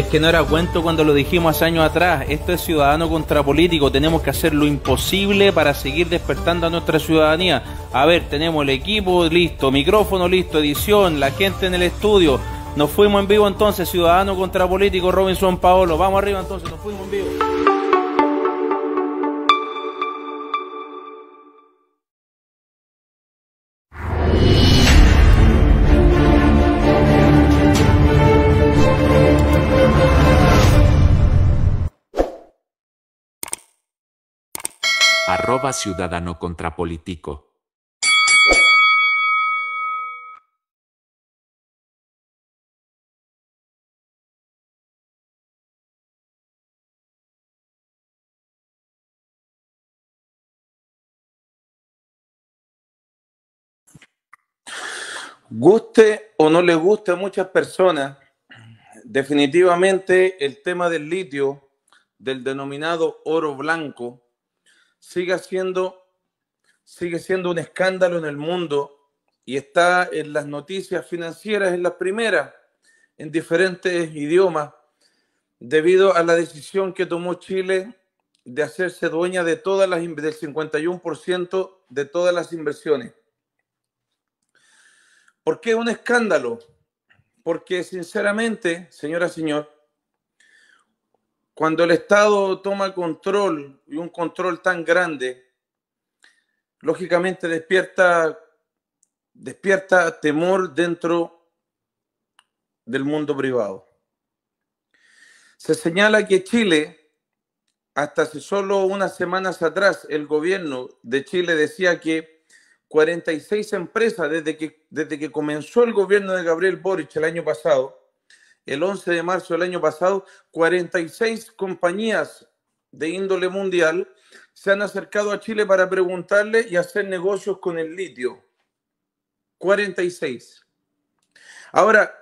Es que no era cuento cuando lo dijimos hace años atrás. Esto es ciudadano contra político. Tenemos que hacer lo imposible para seguir despertando a nuestra ciudadanía. A ver, tenemos el equipo listo, micrófono listo, edición, la gente en el estudio. Nos fuimos en vivo entonces, ciudadano contra político, Robinson Paolo. Vamos arriba entonces, nos fuimos en vivo. Ciudadano ciudadano político. Guste o no le guste a muchas personas, definitivamente el tema del litio, del denominado oro blanco, sigue siendo, sigue siendo un escándalo en el mundo y está en las noticias financieras, en las primeras, en diferentes idiomas, debido a la decisión que tomó Chile de hacerse dueña de todas las, del 51% de todas las inversiones. ¿Por qué un escándalo? Porque sinceramente, señora, señor, cuando el Estado toma control y un control tan grande, lógicamente despierta, despierta temor dentro del mundo privado. Se señala que Chile, hasta hace solo unas semanas atrás, el gobierno de Chile decía que 46 empresas, desde que, desde que comenzó el gobierno de Gabriel Boric el año pasado, el 11 de marzo del año pasado, 46 compañías de índole mundial se han acercado a Chile para preguntarle y hacer negocios con el litio. 46. Ahora,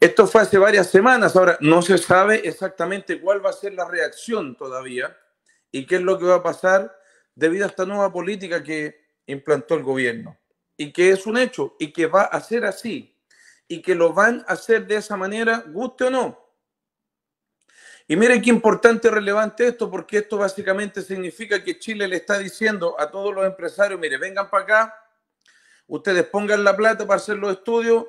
esto fue hace varias semanas, ahora no se sabe exactamente cuál va a ser la reacción todavía y qué es lo que va a pasar debido a esta nueva política que implantó el gobierno y que es un hecho y que va a ser así y que lo van a hacer de esa manera, guste o no. Y miren qué importante y relevante esto, porque esto básicamente significa que Chile le está diciendo a todos los empresarios, mire, vengan para acá, ustedes pongan la plata para hacer los estudios,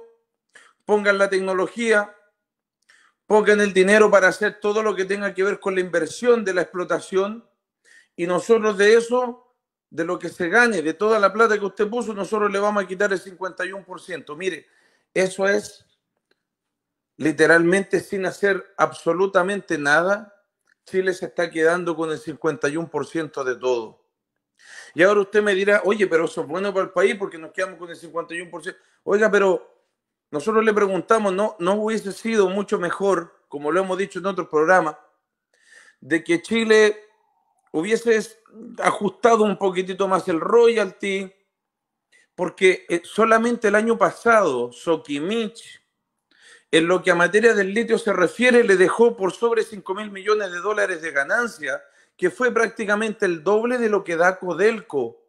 pongan la tecnología, pongan el dinero para hacer todo lo que tenga que ver con la inversión de la explotación, y nosotros de eso de lo que se gane, de toda la plata que usted puso, nosotros le vamos a quitar el 51%. Mire, eso es literalmente sin hacer absolutamente nada. Chile se está quedando con el 51% de todo. Y ahora usted me dirá, oye, pero eso es bueno para el país porque nos quedamos con el 51%. Oiga, pero nosotros le preguntamos, ¿no, no hubiese sido mucho mejor, como lo hemos dicho en otros programas, de que Chile hubiese ajustado un poquitito más el royalty, porque eh, solamente el año pasado Sokimich, en lo que a materia del litio se refiere, le dejó por sobre 5 mil millones de dólares de ganancia, que fue prácticamente el doble de lo que da Codelco.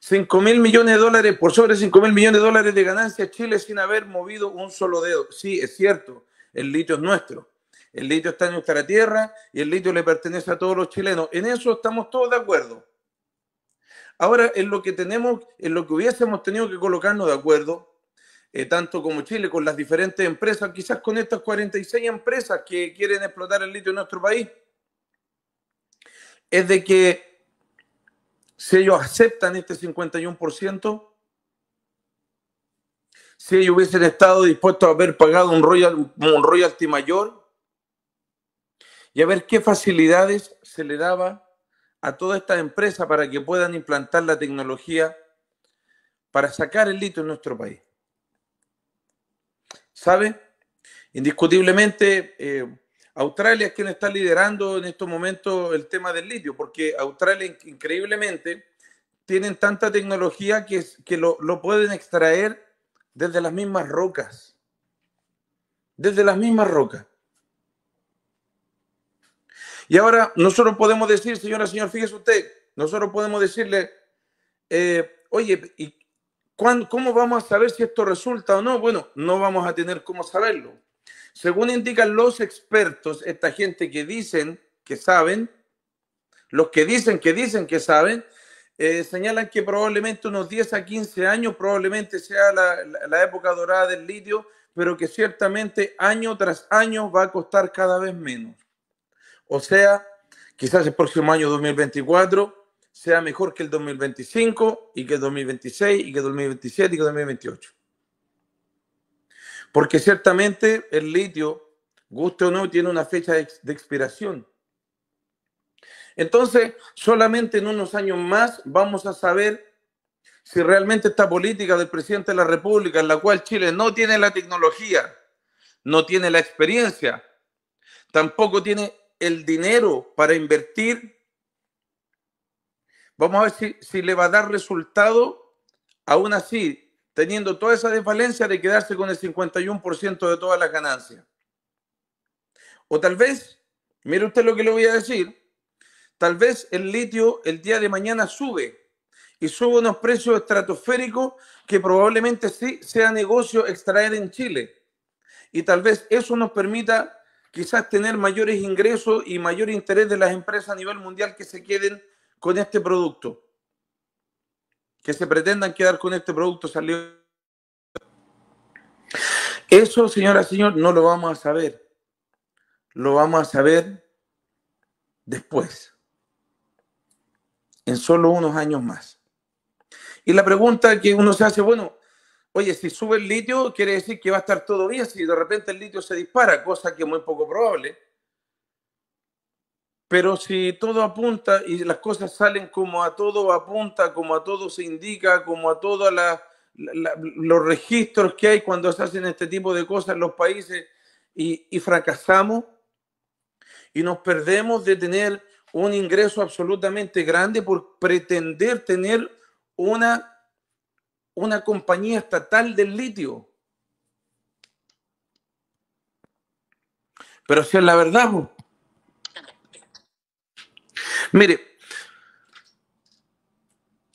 5 mil millones de dólares, por sobre 5 mil millones de dólares de ganancia Chile sin haber movido un solo dedo. Sí, es cierto, el litio es nuestro. El litio está en nuestra tierra y el litio le pertenece a todos los chilenos. En eso estamos todos de acuerdo. Ahora, en lo que tenemos, en lo que hubiésemos tenido que colocarnos de acuerdo, eh, tanto como Chile, con las diferentes empresas, quizás con estas 46 empresas que quieren explotar el litio en nuestro país, es de que si ellos aceptan este 51%, si ellos hubiesen estado dispuestos a haber pagado un, royal, un royalty mayor y a ver qué facilidades se le daba a toda esta empresa para que puedan implantar la tecnología para sacar el litio en nuestro país. ¿Sabe? Indiscutiblemente, eh, Australia es quien está liderando en estos momentos el tema del litio, porque Australia increíblemente tienen tanta tecnología que, que lo, lo pueden extraer desde las mismas rocas. Desde las mismas rocas. Y ahora nosotros podemos decir, señora, señor, fíjese usted, nosotros podemos decirle, eh, oye, ¿y cómo vamos a saber si esto resulta o no? Bueno, no vamos a tener cómo saberlo. Según indican los expertos, esta gente que dicen que saben, los que dicen que dicen que saben, eh, señalan que probablemente unos 10 a 15 años, probablemente sea la época dorada del litio, pero que ciertamente año tras año va a costar cada vez menos. O sea, quizás el próximo año 2024 sea mejor que el 2025 y que el 2026 y que el 2027 y que el 2028. Porque ciertamente el litio, guste o no, tiene una fecha de expiración. Entonces, solamente en unos años más vamos a saber si realmente esta política del presidente de la República, en la cual Chile no tiene la tecnología, no tiene la experiencia, tampoco tiene el dinero para invertir. Vamos a ver si, le va a dar resultado, aún así, teniendo toda esa desvalencia de quedarse con el 51% de todas las ganancias. O tal vez, mire usted lo que le voy a decir, tal vez el litio el día de mañana sube y sube unos precios estratosféricos que probablemente sí sea negocio extraer en Chile. Y tal vez eso nos permita quizás tener mayores ingresos y mayor interés de las empresas a nivel mundial que se queden con este producto, que se pretendan quedar con este producto salió. Eso, señora, señor, no lo vamos a saber. Lo vamos a saber después, en solo unos años más. Y la pregunta que uno se hace, bueno, Oye, si sube el litio, quiere decir que va a estar todo bien. Si de repente el litio se dispara, cosa que es muy poco probable. Pero si todo apunta y las cosas salen como a todo apunta, como a todo se indica, como a todos los registros que hay cuando se hacen este tipo de cosas en los países y, fracasamos y nos perdemos de tener un ingreso absolutamente grande por pretender tener una una compañía estatal del litio. Pero si es la verdad, mire,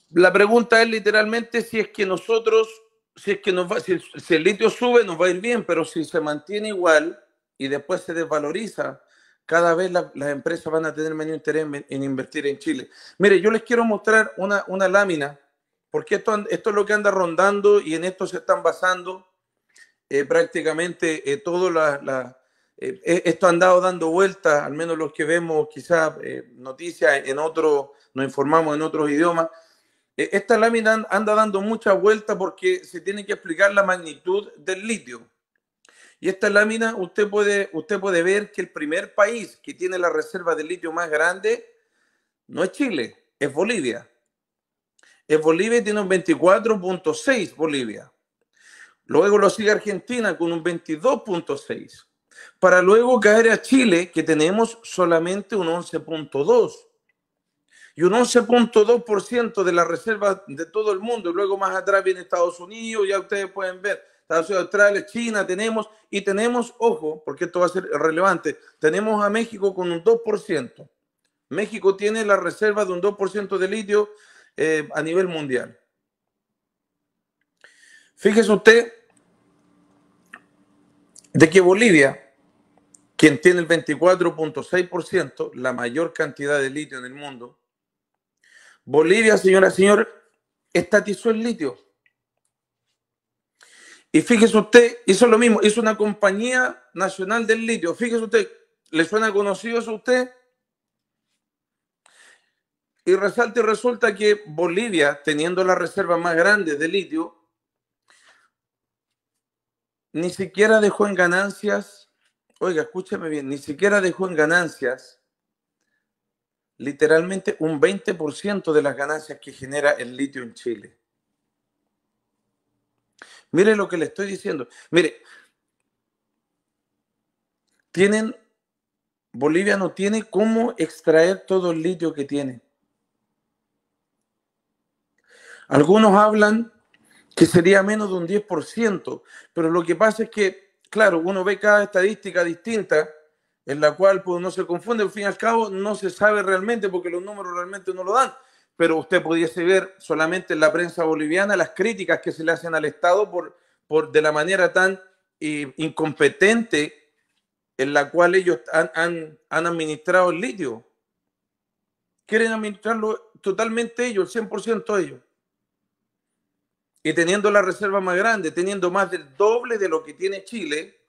la pregunta es literalmente si es que nosotros, si es que nos va, si, el litio sube, nos va a ir bien, pero si se mantiene igual y después se desvaloriza, cada vez las empresas van a tener menos interés en, invertir en Chile. Mire, yo les quiero mostrar una lámina porque esto, esto es lo que anda rondando y en esto se están basando eh, prácticamente eh, todo eh, eh, esto ha andado dando vueltas, al menos los que vemos quizás noticias en otro, nos informamos en otros idiomas. esta lámina anda dando muchas vueltas porque se tiene que explicar la magnitud del litio. Y esta lámina, usted puede, usted puede ver que el primer país que tiene la reserva de litio más grande no es Chile, es Bolivia. Bolivia tiene un 24.6 Bolivia. Luego lo sigue Argentina con un 22.6. Para luego caer a Chile, que tenemos solamente un 11.2. Y un 11.2% de la reserva de todo el mundo. Y luego más atrás viene Estados Unidos, ya ustedes pueden ver. Estados Unidos, Australia, China, tenemos. Y tenemos, ojo, porque esto va a ser relevante, tenemos a México con un 2%. México tiene la reserva de un 2% de litio, eh, a nivel mundial. Fíjese usted de que Bolivia, quien tiene el 24.6%, la mayor cantidad de litio en el mundo, Bolivia, señora, señor, estatizó el litio. Y fíjese usted, hizo lo mismo, hizo una compañía nacional del litio. Fíjese usted, ¿le suena conocido eso a usted? Y resalta y resulta que Bolivia, teniendo la reserva más grande de litio, ni siquiera dejó en ganancias, oiga, escúchame bien, ni siquiera dejó en ganancias literalmente un 20% de las ganancias que genera el litio en Chile. Mire lo que le estoy diciendo. Mire, tienen, Bolivia no tiene cómo extraer todo el litio que tiene. Algunos hablan que sería menos de un 10%, pero lo que pasa es que, claro, uno ve cada estadística distinta, en la cual pues, uno se confunde, al fin y al cabo no se sabe realmente porque los números realmente no lo dan, pero usted pudiese ver solamente en la prensa boliviana las críticas que se le hacen al Estado por, por de la manera tan eh, incompetente en la cual ellos han, han administrado el litio. Quieren administrarlo totalmente ellos, el 100% ellos y teniendo la reserva más grande, teniendo más del doble de lo que tiene Chile,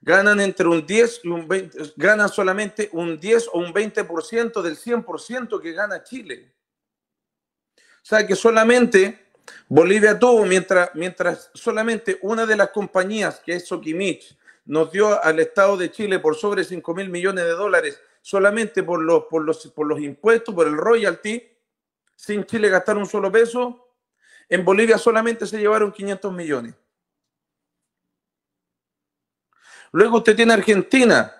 ganan entre un 10 y un 20, ganan solamente un 10 o un 20% del 100% que gana Chile. O sea que solamente Bolivia tuvo, mientras, mientras solamente una de las compañías, que es Soquimich, nos dio al Estado de Chile por sobre 5 mil millones de dólares solamente por los, por, los, por los impuestos, por el royalty, sin Chile gastar un solo peso, en Bolivia solamente se llevaron 500 millones. Luego usted tiene Argentina,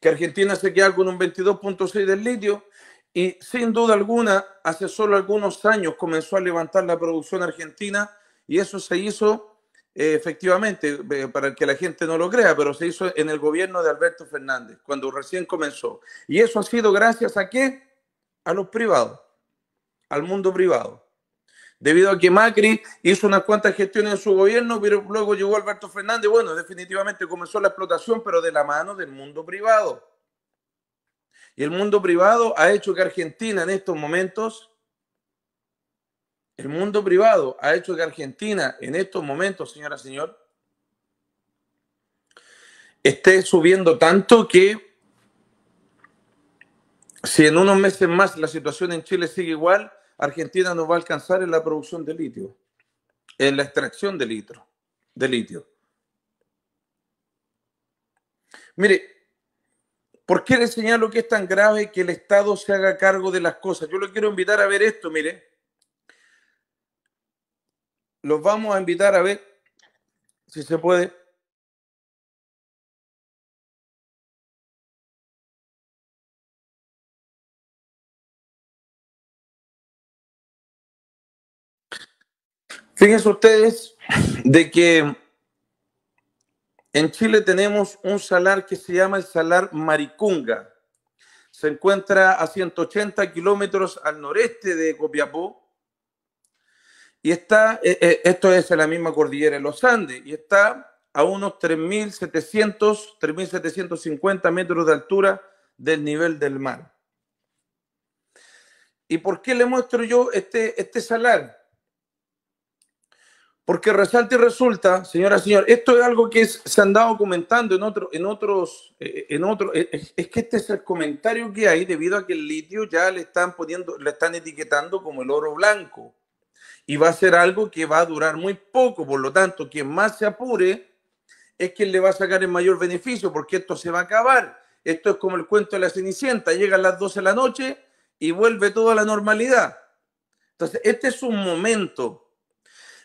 que Argentina se queda con un 22.6 del litio y sin duda alguna hace solo algunos años comenzó a levantar la producción argentina y eso se hizo eh, efectivamente, eh, para que la gente no lo crea, pero se hizo en el gobierno de Alberto Fernández, cuando recién comenzó. Y eso ha sido gracias a qué? A los privados, al mundo privado debido a que Macri hizo unas cuantas gestiones en su gobierno, pero luego llegó Alberto Fernández. Bueno, definitivamente comenzó la explotación, pero de la mano del mundo privado. Y el mundo privado ha hecho que Argentina en estos momentos, el mundo privado ha hecho que Argentina en estos momentos, señora, señor, esté subiendo tanto que si en unos meses más la situación en Chile sigue igual, Argentina no va a alcanzar en la producción de litio, en la extracción de, litro, de litio. Mire, ¿por qué le señalo que es tan grave que el Estado se haga cargo de las cosas? Yo lo quiero invitar a ver esto, mire. Los vamos a invitar a ver, si se puede, Fíjense ustedes de que en Chile tenemos un salar que se llama el salar Maricunga. Se encuentra a 180 kilómetros al noreste de Copiapó. Y está, eh, eh, esto es en la misma cordillera de los Andes, y está a unos 3.700, 3.750 metros de altura del nivel del mar. ¿Y por qué le muestro yo este, este salar? Porque resalta y resulta, señora, señor, esto es algo que se han dado comentando en, otro, en otros, eh, en otros, eh, es, que este es el comentario que hay debido a que el litio ya le están poniendo, le están etiquetando como el oro blanco. Y va a ser algo que va a durar muy poco, por lo tanto, quien más se apure es quien le va a sacar el mayor beneficio, porque esto se va a acabar. Esto es como el cuento de la Cenicienta, llegan las 12 de la noche y vuelve todo a la normalidad. Entonces, este es un momento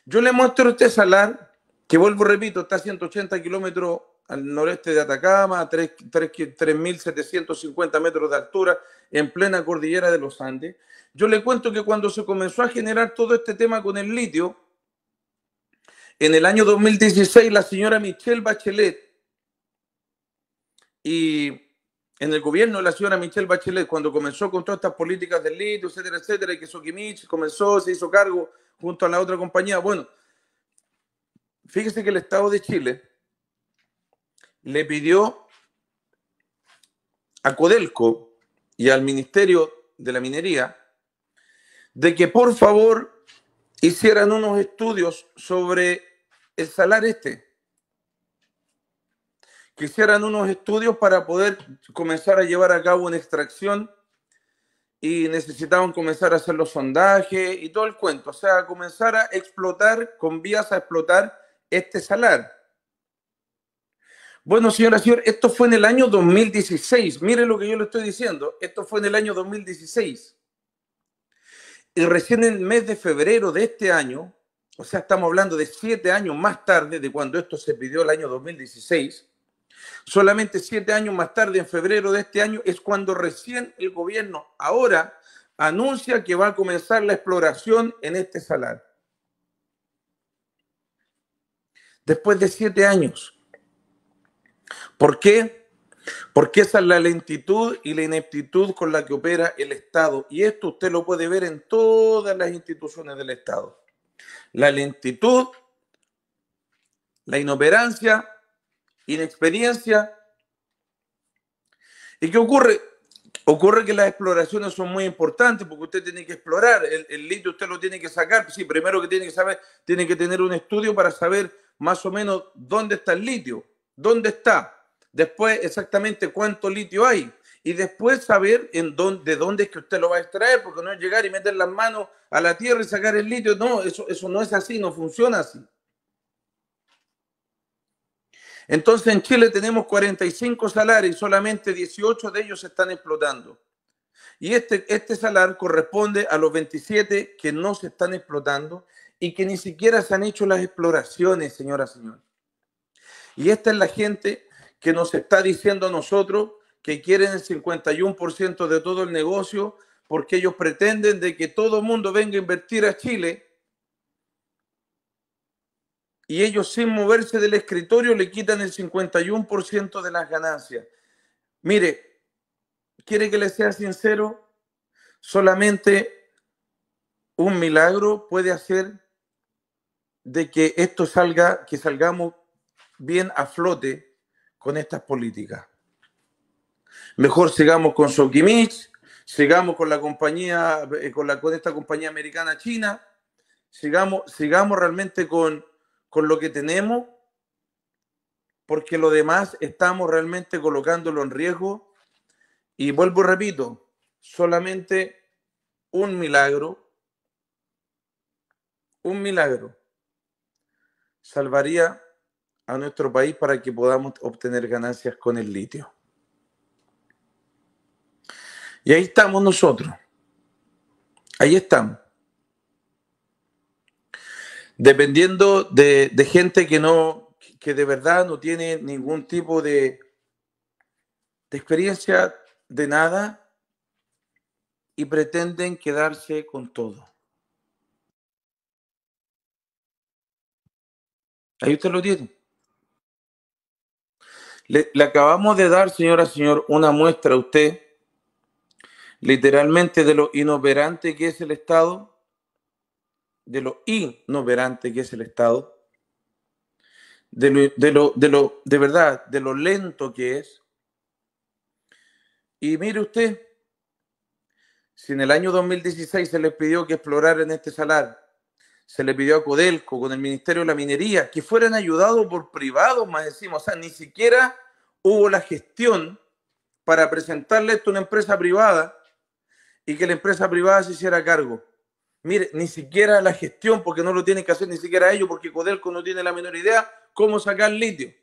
yo le muestro este salar, que vuelvo, repito, está a 180 kilómetros al noreste de Atacama, a 3.750 metros de altura, en plena cordillera de los Andes. Yo le cuento que cuando se comenzó a generar todo este tema con el litio, en el año 2016 la señora Michelle Bachelet y en el gobierno de la señora Michelle Bachelet, cuando comenzó con todas estas políticas del litio, etcétera, etcétera, y que Soquimich comenzó, se hizo cargo junto a la otra compañía. Bueno, fíjese que el Estado de Chile le pidió a Codelco y al Ministerio de la Minería de que por favor hicieran unos estudios sobre el salar este. Que hicieran unos estudios para poder comenzar a llevar a cabo una extracción y necesitaban comenzar a hacer los sondajes y todo el cuento, o sea, comenzar a explotar, con vías a explotar este salar. Bueno, y señor, esto fue en el año 2016, mire lo que yo le estoy diciendo, esto fue en el año 2016. Y recién en el mes de febrero de este año, o sea, estamos hablando de siete años más tarde de cuando esto se pidió el año 2016, Solamente siete años más tarde, en febrero de este año, es cuando recién el gobierno ahora anuncia que va a comenzar la exploración en este salar. Después de siete años. ¿Por qué? Porque esa es la lentitud y la ineptitud con la que opera el Estado. Y esto usted lo puede ver en todas las instituciones del Estado. La lentitud, la inoperancia inexperiencia. ¿Y qué ocurre? Ocurre que las exploraciones son muy importantes porque usted tiene que explorar, el, litio usted lo tiene que sacar. Sí, primero que tiene que saber, tiene que tener un estudio para saber más o menos dónde está el litio, dónde está, después exactamente cuánto litio hay y después saber en dónde, de dónde es que usted lo va a extraer, porque no es llegar y meter las manos a la tierra y sacar el litio. No, eso, eso no es así, no funciona así. Entonces en Chile tenemos 45 salarios y solamente 18 de ellos se están explotando. Y este, este salar corresponde a los 27 que no se están explotando y que ni siquiera se han hecho las exploraciones, señora, señor. Y esta es la gente que nos está diciendo a nosotros que quieren el 51% de todo el negocio porque ellos pretenden de que todo el mundo venga a invertir a Chile y ellos sin moverse del escritorio le quitan el 51% de las ganancias. Mire, ¿quiere que le sea sincero? Solamente un milagro puede hacer de que esto salga, que salgamos bien a flote con estas políticas. Mejor sigamos con Sokimich, sigamos con la compañía, eh, con, la, con esta compañía americana china, sigamos, sigamos realmente con, con lo que tenemos, porque lo demás estamos realmente colocándolo en riesgo. Y vuelvo y repito, solamente un milagro, un milagro salvaría a nuestro país para que podamos obtener ganancias con el litio. Y ahí estamos nosotros. Ahí estamos dependiendo de, gente que no, que de verdad no tiene ningún tipo de, experiencia de nada y pretenden quedarse con todo. Ahí usted lo tiene. Le, le, acabamos de dar, señora, señor, una muestra a usted, literalmente, de lo inoperante que es el Estado de lo inoperante que es el Estado, de lo, de lo, de lo, de verdad, de lo lento que es. Y mire usted, si en el año 2016 se les pidió que exploraran este salar, se le pidió a Codelco con el Ministerio de la Minería que fueran ayudados por privados, más decimos, o sea, ni siquiera hubo la gestión para presentarle esto a una empresa privada y que la empresa privada se hiciera cargo. Mire, ni siquiera la gestión, porque no lo tienen que hacer ni siquiera ellos, porque Codelco no tiene la menor idea cómo sacar litio.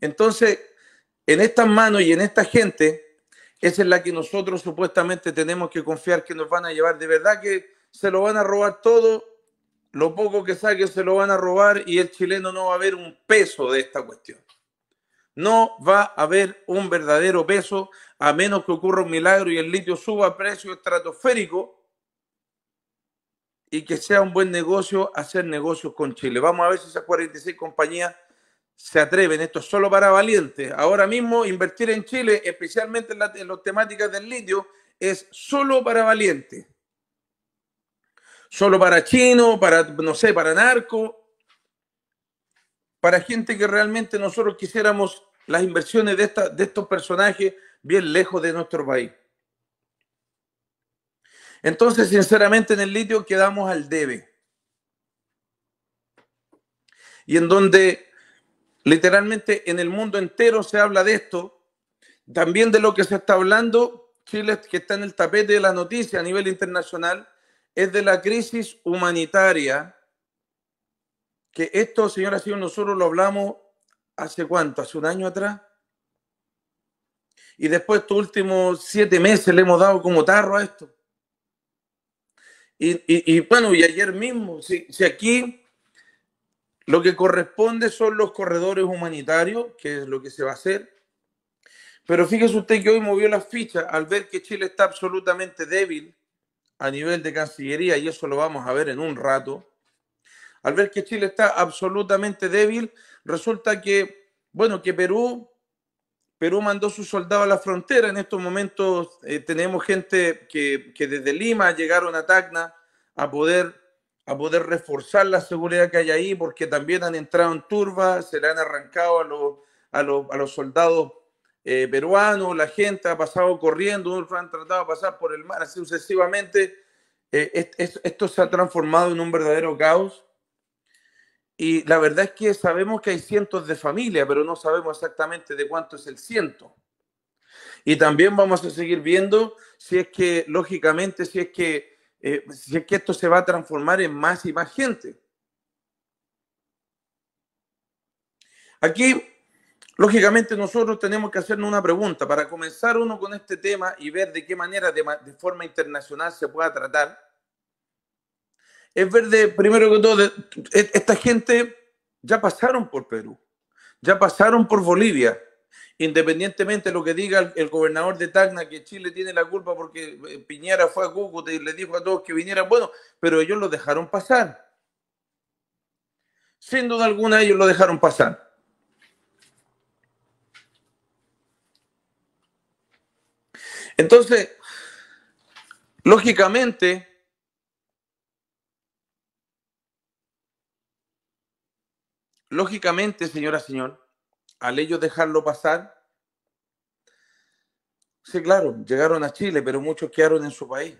Entonces, en estas manos y en esta gente, esa es la que nosotros supuestamente tenemos que confiar que nos van a llevar. De verdad que se lo van a robar todo, lo poco que saque se lo van a robar y el chileno no va a ver un peso de esta cuestión. No va a haber un verdadero peso a menos que ocurra un milagro y el litio suba a precio estratosférico y que sea un buen negocio hacer negocios con Chile. Vamos a ver si esas 46 compañías se atreven. Esto es solo para valientes. Ahora mismo invertir en Chile, especialmente en, las temáticas del litio, es solo para valientes. Solo para chino, para, no sé, para narco, para gente que realmente nosotros quisiéramos las inversiones de, de estos personajes bien lejos de nuestro país. Entonces, sinceramente, en el litio quedamos al debe. Y en donde literalmente en el mundo entero se habla de esto, también de lo que se está hablando, Chile que está en el tapete de la noticia a nivel internacional, es de la crisis humanitaria, que esto, señora, señores, nosotros lo hablamos hace cuánto, hace un año atrás, y después estos últimos siete meses le hemos dado como tarro a esto. Y, y, bueno, y ayer mismo, si, si, aquí lo que corresponde son los corredores humanitarios, que es lo que se va a hacer. Pero fíjese usted que hoy movió las fichas al ver que Chile está absolutamente débil a nivel de Cancillería, y eso lo vamos a ver en un rato. Al ver que Chile está absolutamente débil, resulta que, bueno, que Perú Perú mandó sus soldados a la frontera. En estos momentos eh, tenemos gente que, desde Lima llegaron a Tacna a poder, a poder reforzar la seguridad que hay ahí, porque también han entrado en turba, se le han arrancado a los, a los, soldados eh, peruanos, la gente ha pasado corriendo, han tratado de pasar por el mar, así sucesivamente. Eh, esto se ha transformado en un verdadero caos y la verdad es que sabemos que hay cientos de familias, pero no sabemos exactamente de cuánto es el ciento. Y también vamos a seguir viendo si es que, lógicamente, si es que, eh, si es que esto se va a transformar en más y más gente. Aquí, lógicamente, nosotros tenemos que hacernos una pregunta. Para comenzar uno con este tema y ver de qué manera de forma internacional se pueda tratar, es verde primero que todo, e-, esta gente ya pasaron por Perú, ya pasaron por Bolivia. Independientemente de lo que diga el, el gobernador de Tacna, que Chile tiene la culpa porque eh, Piñera fue a Cúcuta y le dijo a todos que vinieran, bueno, pero ellos lo dejaron pasar. Sin duda alguna, ellos lo dejaron pasar. Entonces, lógicamente, Lógicamente, señora, señor, al ellos dejarlo pasar, sí, claro, llegaron a Chile, pero muchos quedaron en su país.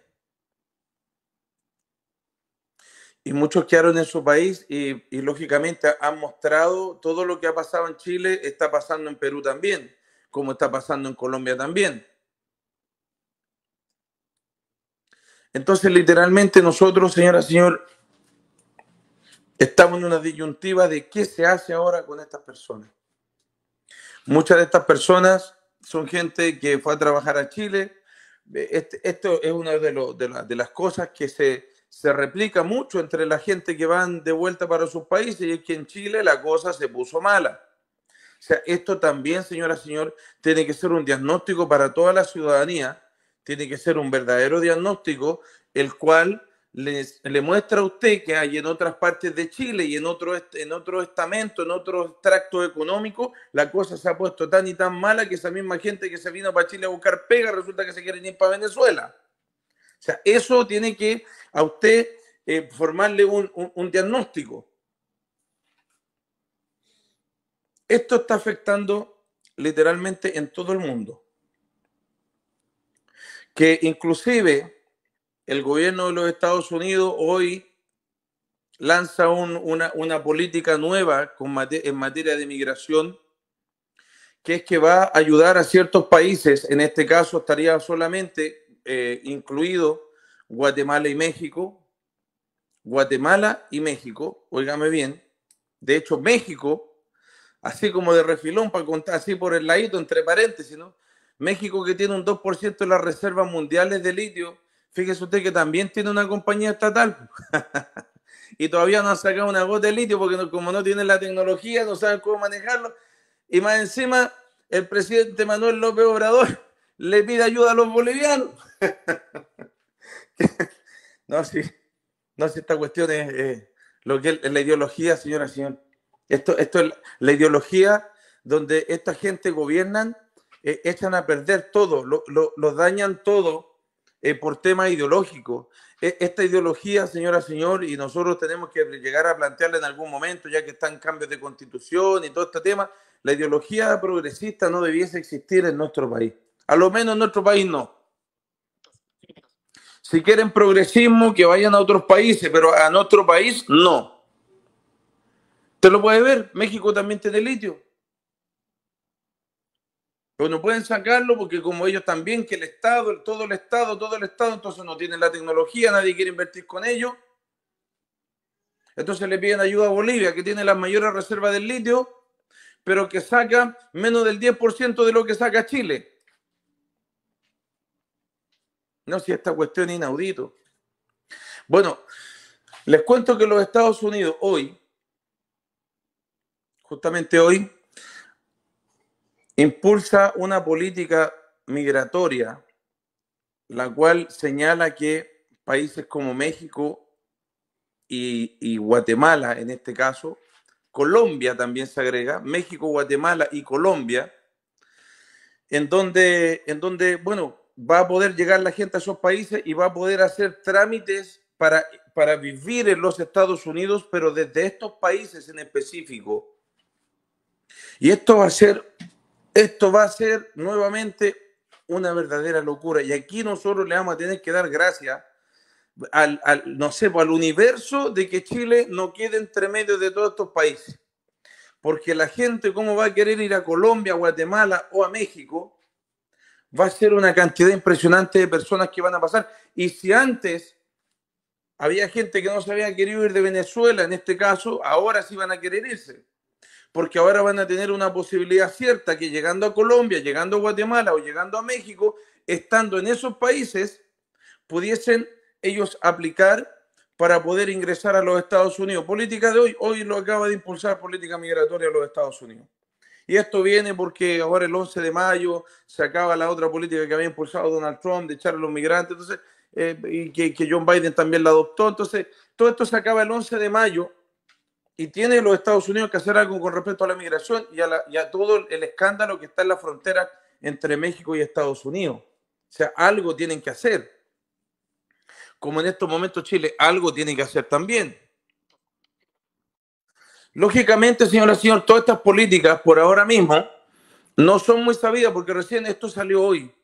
Y muchos quedaron en su país y, y, lógicamente han mostrado todo lo que ha pasado en Chile, está pasando en Perú también, como está pasando en Colombia también. Entonces, literalmente nosotros, señora, señor, Estamos en una disyuntiva de qué se hace ahora con estas personas. Muchas de estas personas son gente que fue a trabajar a Chile. Este, esto es una de, las cosas que se, se replica mucho entre la gente que van de vuelta para sus países y es que en Chile la cosa se puso mala. O sea, esto también, señora, señor, tiene que ser un diagnóstico para toda la ciudadanía, tiene que ser un verdadero diagnóstico, el cual le muestra a usted que hay en otras partes de Chile y en otro, en otro estamento, en otros tracto económico la cosa se ha puesto tan y tan mala que esa misma gente que se vino para Chile a buscar pega resulta que se quiere ir para Venezuela. O sea, eso tiene que a usted eh, formarle un, un diagnóstico. Esto está afectando literalmente en todo el mundo. Que inclusive el gobierno de los Estados Unidos hoy lanza una, política nueva en materia de migración, que es que va a ayudar a ciertos países, en este caso estaría solamente eh, incluido Guatemala y México, Guatemala y México, óigame bien, de hecho México, así como de refilón, para contar así por el ladito, entre paréntesis, ¿no? México que tiene un 2% de las reservas mundiales de litio, Fíjese usted que también tiene una compañía estatal. y todavía no ha sacado una gota de litio porque como no tienen la tecnología, no saben cómo manejarlo. Y más encima, el presidente Manuel López Obrador le pide ayuda a los bolivianos. no, sé no, si esta cuestión es lo que es la ideología, señora, señor. Esto, esto es la ideología donde esta gente gobiernan, eh, echan a perder todo, los lo dañan todo eh, por tema ideológico, e, esta ideología, señora, señor, y nosotros tenemos que llegar a plantearla en algún momento, ya que están cambios de constitución y todo este tema, la ideología progresista no debiese existir en nuestro país. A lo menos en nuestro país no. Si quieren progresismo, que vayan a otros países, pero a nuestro país no. Te lo puede ver, México también tiene litio. Pero no pueden sacarlo porque como ellos también, que el Estado, todo el Estado, todo el Estado, entonces no tienen la tecnología, nadie quiere invertir con ellos. Entonces le piden ayuda a Bolivia, que tiene las mayores reservas del litio, pero que saca menos del 10% de lo que saca Chile. No, si esta cuestión es inaudito. Bueno, les cuento que los Estados Unidos hoy, justamente hoy, impulsa una política migratoria, la cual señala que países como México y, Guatemala, en este caso, Colombia también se agrega, México, Guatemala y Colombia, en donde, en donde, bueno, va a poder llegar la gente a esos países y va a poder hacer trámites para, para vivir en los Estados Unidos, pero desde estos países en específico. Y esto va a ser esto va a ser nuevamente una verdadera locura. Y aquí nosotros le vamos a tener que dar gracias al, no sé, pues, al universo de que Chile no quede entre medio de todos estos países. Porque la gente, ¿cómo va a querer ir a Colombia, Guatemala o a México? Va a ser una cantidad impresionante de personas que van a pasar. Y si antes había gente que no se había querido ir de Venezuela, en este caso, ahora sí van a querer irse porque ahora van a tener una posibilidad cierta que llegando a Colombia, llegando a Guatemala o llegando a México, estando en esos países, pudiesen ellos aplicar para poder ingresar a los Estados Unidos. Política de hoy, hoy lo acaba de impulsar política migratoria a los Estados Unidos. Y esto viene porque ahora el 11 de mayo se acaba la otra política que había impulsado Donald Trump de echar a los migrantes, entonces, eh, y que, que John Biden también la adoptó. Entonces, todo esto se acaba el 11 de mayo y tiene los Estados Unidos que hacer algo con respecto a la migración y a, todo el escándalo que está en la frontera entre México y Estados Unidos. O sea, algo tienen que hacer. Como en estos momentos Chile, algo tiene que hacer también. Lógicamente, señora y señor, todas estas políticas por ahora mismo no son muy sabidas porque recién esto salió hoy.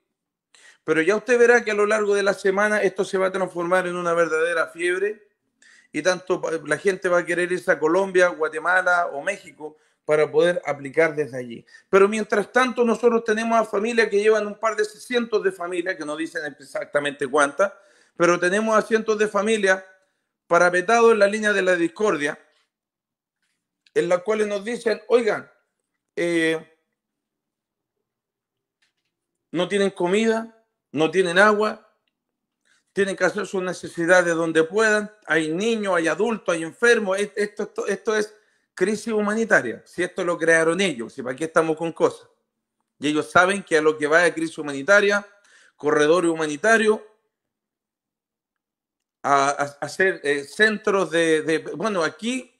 Pero ya usted verá que a lo largo de la semana esto se va a transformar en una verdadera fiebre y tanto eh, la gente va a querer irse a Colombia, Guatemala o México para poder aplicar desde allí. Pero mientras tanto nosotros tenemos a familias que llevan un par de cientos de familias, que no dicen exactamente cuántas, pero tenemos a cientos de familias parapetados en la línea de la discordia, en las cuales nos dicen, oigan, eh, no tienen comida, no tienen agua, tienen que hacer sus necesidades donde puedan. Hay niños, hay adultos, hay enfermos. Esto, esto, es crisis humanitaria. Si esto lo crearon ellos, si para qué estamos con cosas. Y ellos saben que a lo que va a crisis humanitaria, corredor humanitario, a, hacer eh, centros de, de, bueno, aquí,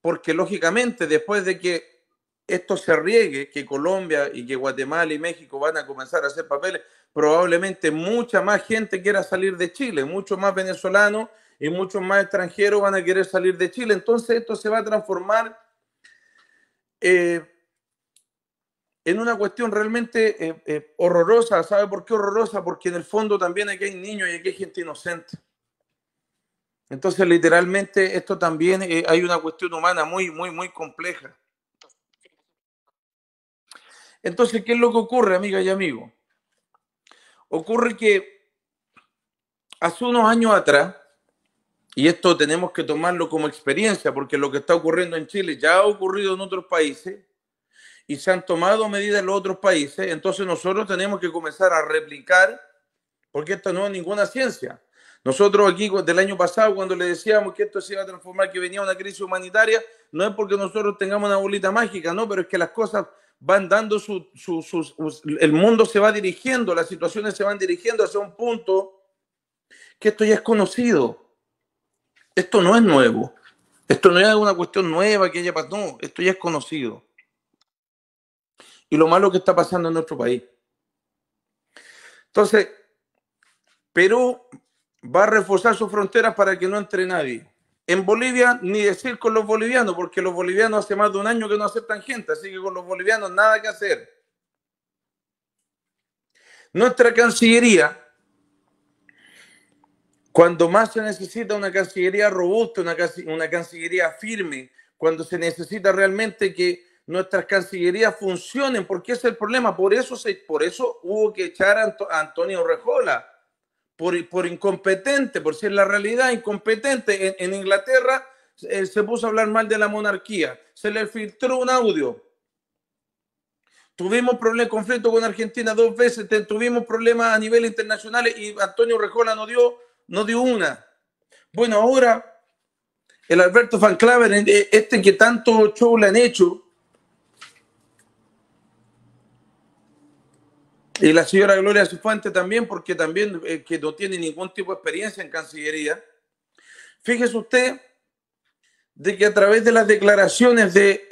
porque lógicamente después de que esto se riegue, que Colombia y que Guatemala y México van a comenzar a hacer papeles, probablemente mucha más gente quiera salir de Chile, muchos más venezolanos y muchos más extranjeros van a querer salir de Chile. Entonces esto se va a transformar eh, en una cuestión realmente eh, eh, horrorosa. ¿Sabe por qué horrorosa? Porque en el fondo también aquí hay niños y aquí hay gente inocente. Entonces, literalmente, esto también hay una cuestión humana muy, muy, muy compleja. Entonces, ¿qué es lo que ocurre, amiga y amigos? Ocurre que hace unos años atrás, y esto tenemos que tomarlo como experiencia, porque lo que está ocurriendo en Chile ya ha ocurrido en otros países y se han tomado medidas en los otros países, entonces nosotros tenemos que comenzar a replicar, porque esto no es ninguna ciencia. Nosotros aquí del año pasado, cuando le decíamos que esto se iba a transformar, que venía una crisis humanitaria, no es porque nosotros tengamos una bolita mágica, no, pero es que las cosas van dando su, su, el mundo se va dirigiendo, las situaciones se van dirigiendo hacia un punto que esto ya es conocido. Esto no es nuevo. Esto no es una cuestión nueva que haya pasado. No, esto ya es conocido. Y lo malo que está pasando en nuestro país. Entonces, Perú va a reforzar sus fronteras para que no entre nadie en Bolivia ni decir con los bolivianos, porque los bolivianos hace más de un año que no aceptan gente, así que con los bolivianos nada que hacer. Nuestra Cancillería, cuando más se necesita una Cancillería robusta, una, Cancillería firme, cuando se necesita realmente que nuestras Cancillerías funcionen, porque es el problema, por eso, se, por eso hubo que echar a Antonio Rejola por, incompetente, por ser la realidad, incompetente. En, Inglaterra eh, se puso a hablar mal de la monarquía, se le filtró un audio. Tuvimos problemas, conflicto con Argentina dos veces, tuvimos problemas a nivel internacional y Antonio Rejola no dio, no dio una. Bueno, ahora el Alberto Van Claver, eh, este que tanto show le han hecho, Y la señora Gloria Sufante también, porque también eh, que no tiene ningún tipo de experiencia en Cancillería. Fíjese usted de que a través de las declaraciones de,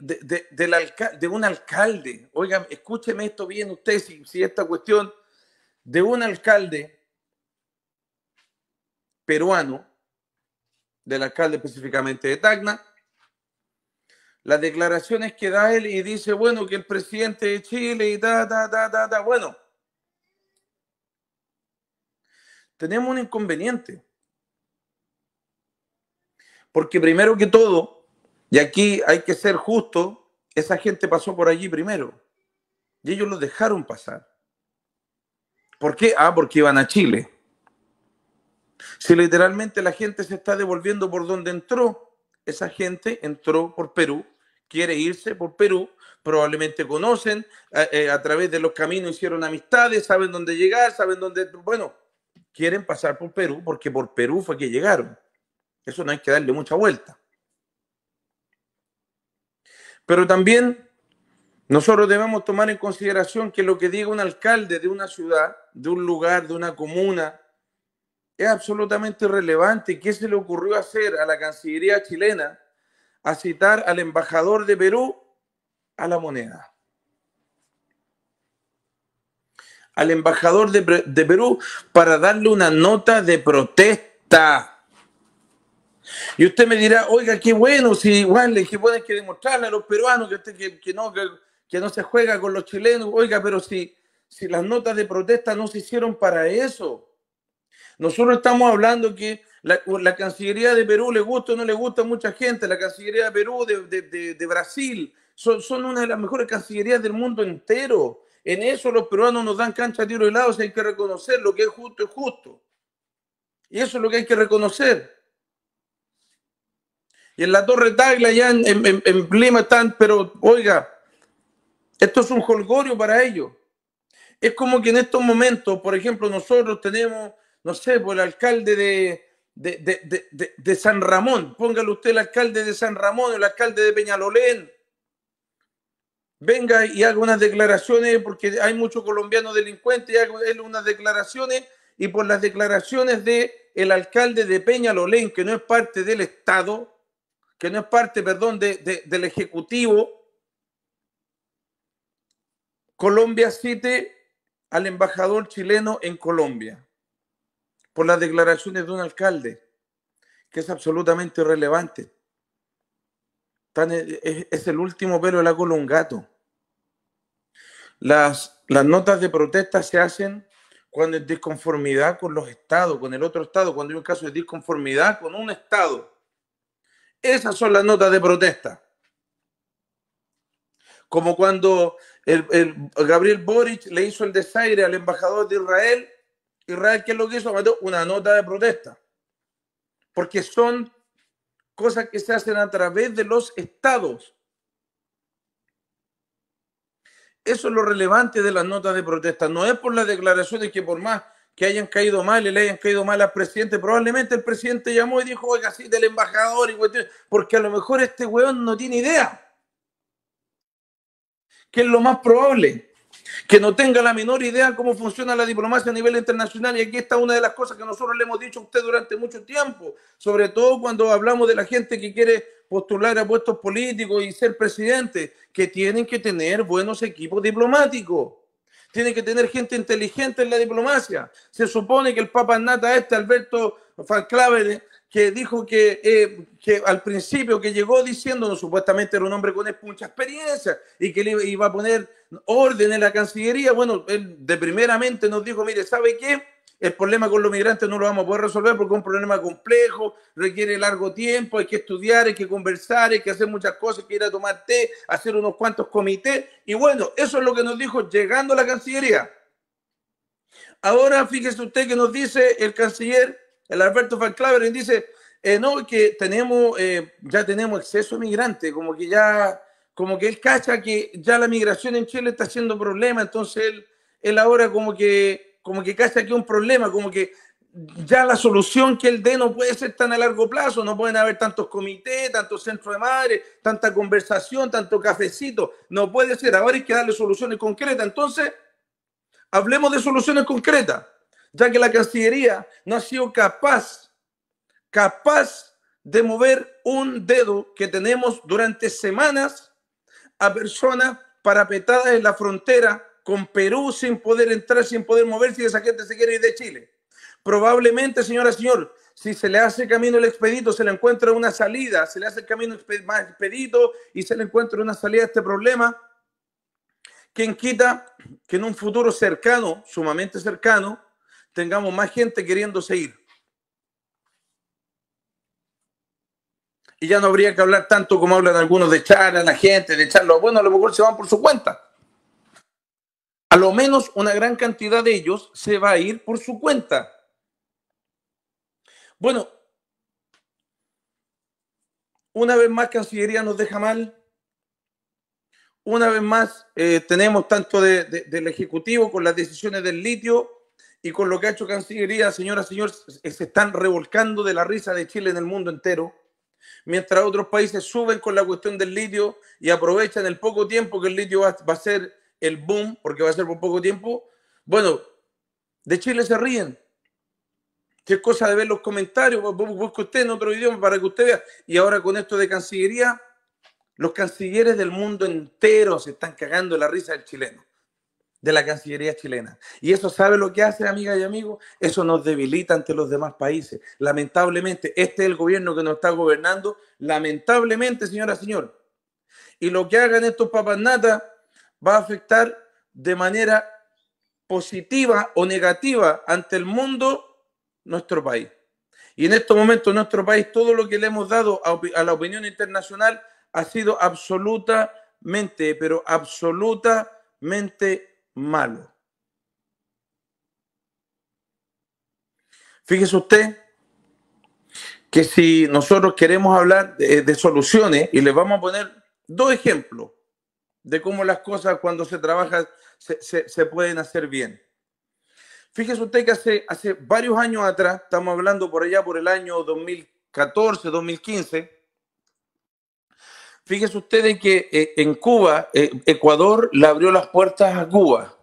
del de un alcalde, oigan, escúcheme esto bien usted, si esta cuestión de un alcalde peruano, del alcalde específicamente de Tacna, las declaraciones que da él y dice, bueno, que el presidente de Chile y ta, ta, ta, ta, ta. Bueno, tenemos un inconveniente. Porque primero que todo, y aquí hay que ser justo, esa gente pasó por allí primero. Y ellos los dejaron pasar. ¿Por qué? Ah, porque iban a Chile. Si literalmente la gente se está devolviendo por donde entró, esa gente entró por Perú, quiere irse por Perú, probablemente conocen, eh, a, través de los caminos hicieron amistades, saben dónde llegar, saben dónde, bueno, quieren pasar por Perú porque por Perú fue que llegaron. Eso no hay que darle mucha vuelta. Pero también nosotros debemos tomar en consideración que lo que diga un alcalde de una ciudad, de un lugar, de una comuna, es absolutamente relevante ¿Qué se le ocurrió hacer a la Cancillería chilena a citar al embajador de Perú a la moneda. Al embajador de, Perú para darle una nota de protesta. Y usted me dirá, oiga, qué bueno, si igual le que pueden demostrarle a los peruanos que no, que, no se juega con los chilenos, oiga, pero si, si las notas de protesta no se hicieron para eso. Nosotros estamos hablando que la, Cancillería de Perú le gusta o no le gusta a mucha gente, la Cancillería de Perú, de, Brasil, son, son, una de las mejores cancillerías del mundo entero. En eso los peruanos nos dan cancha de tiro y lados, hay que reconocer lo que es justo es justo. Y eso es lo que hay que reconocer. Y en la Torre Tagla, ya en, en, Lima están, pero oiga, esto es un holgorio para ellos. Es como que en estos momentos, por ejemplo, nosotros tenemos, no sé, por el alcalde de, de, San Ramón. Póngale usted el alcalde de San Ramón, el alcalde de Peñalolén. Venga y haga unas declaraciones, porque hay muchos colombianos delincuentes, y haga él unas declaraciones, y por las declaraciones de el alcalde de Peñalolén, que no es parte del Estado, que no es parte, perdón, del Ejecutivo, Colombia cite al embajador chileno en Colombia por las declaraciones de un alcalde, que es absolutamente irrelevante. Eh, es, el último pelo de la cola un gato. Las, notas de protesta se hacen cuando es disconformidad con los estados, con el otro estado, cuando hay un caso de disconformidad con un estado. Esas son las notas de protesta. Como cuando Gabriel Boric le hizo el desaire al embajador de Israel Israel, ¿qué es lo que hizo? mandó una nota de protesta. Porque son cosas que se hacen a través de los estados. Eso es lo relevante de las notas de protesta. No es por las declaraciones que por más que hayan caído mal y le hayan caído mal al presidente, probablemente el presidente llamó y dijo, oiga, así del embajador y porque a lo mejor este weón no tiene idea. Que es lo más probable que no tenga la menor idea cómo funciona la diplomacia a nivel internacional. Y aquí está una de las cosas que nosotros le hemos dicho a usted durante mucho tiempo, sobre todo cuando hablamos de la gente que quiere postular a puestos políticos y ser presidente, que tienen que tener buenos equipos diplomáticos. Tienen que tener gente inteligente en la diplomacia. Se supone que el Papa Nata este, Alberto Falclave, que dijo que, eh, que al principio que llegó diciéndonos supuestamente era un hombre con mucha experiencia y que le iba a poner orden en la Cancillería. Bueno, él de primeramente nos dijo, mire, ¿sabe qué? El problema con los migrantes no lo vamos a poder resolver porque es un problema complejo, requiere largo tiempo, hay que estudiar, hay que conversar, hay que hacer muchas cosas, hay que ir a tomar té, hacer unos cuantos comités. Y bueno, eso es lo que nos dijo llegando a la Cancillería. Ahora fíjese usted que nos dice el canciller el Alberto Van dice, eh, no, que tenemos, eh, ya tenemos exceso de migrantes, como que ya, como que él cacha que ya la migración en Chile está siendo problema, entonces él, ahora como que, como que cacha que es un problema, como que ya la solución que él dé no puede ser tan a largo plazo, no pueden haber tantos comités, tantos centros de madres, tanta conversación, tanto cafecito, no puede ser, ahora hay que darle soluciones concretas, entonces hablemos de soluciones concretas ya que la Cancillería no ha sido capaz, capaz de mover un dedo que tenemos durante semanas a personas parapetadas en la frontera con Perú sin poder entrar, sin poder moverse y esa gente se quiere ir de Chile. Probablemente, señora, señor, si se le hace camino el expedito, se le encuentra una salida, se le hace camino más expedito y se le encuentra una salida a este problema. Quien quita que en un futuro cercano, sumamente cercano, tengamos más gente queriendo ir Y ya no habría que hablar tanto como hablan algunos de charla a la gente, de echarlo. Bueno, a lo mejor se van por su cuenta. A lo menos una gran cantidad de ellos se va a ir por su cuenta. Bueno, una vez más Cancillería nos deja mal. Una vez más eh, tenemos tanto de, del Ejecutivo con las decisiones del litio y con lo que ha hecho Cancillería, señoras y señores, se están revolcando de la risa de Chile en el mundo entero, mientras otros países suben con la cuestión del litio y aprovechan el poco tiempo que el litio va, a ser el boom, porque va a ser por poco tiempo, bueno, de Chile se ríen. Qué cosa de ver los comentarios, busque usted en otro idioma para que usted vea. Y ahora con esto de Cancillería, los cancilleres del mundo entero se están cagando de la risa del chileno de la Cancillería chilena. Y eso sabe lo que hace, amiga y amigos, eso nos debilita ante los demás países. Lamentablemente, este es el gobierno que nos está gobernando, lamentablemente, señora, señor. Y lo que hagan estos papas nada va a afectar de manera positiva o negativa ante el mundo nuestro país. Y en estos momentos nuestro país, todo lo que le hemos dado a, a la opinión internacional ha sido absolutamente, pero absolutamente malo. Fíjese usted que si nosotros queremos hablar de, soluciones y les vamos a poner dos ejemplos de cómo las cosas cuando se trabaja se, se, pueden hacer bien. Fíjese usted que hace, hace varios años atrás, estamos hablando por allá por el año 2014, 2015, usted ustedes que eh, en Cuba, eh, Ecuador le abrió las puertas a Cuba.